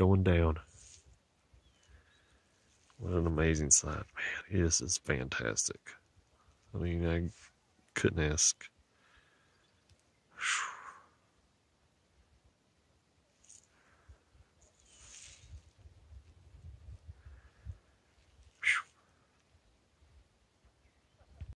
going down. What an amazing sight, man. This is fantastic. I mean, I couldn't ask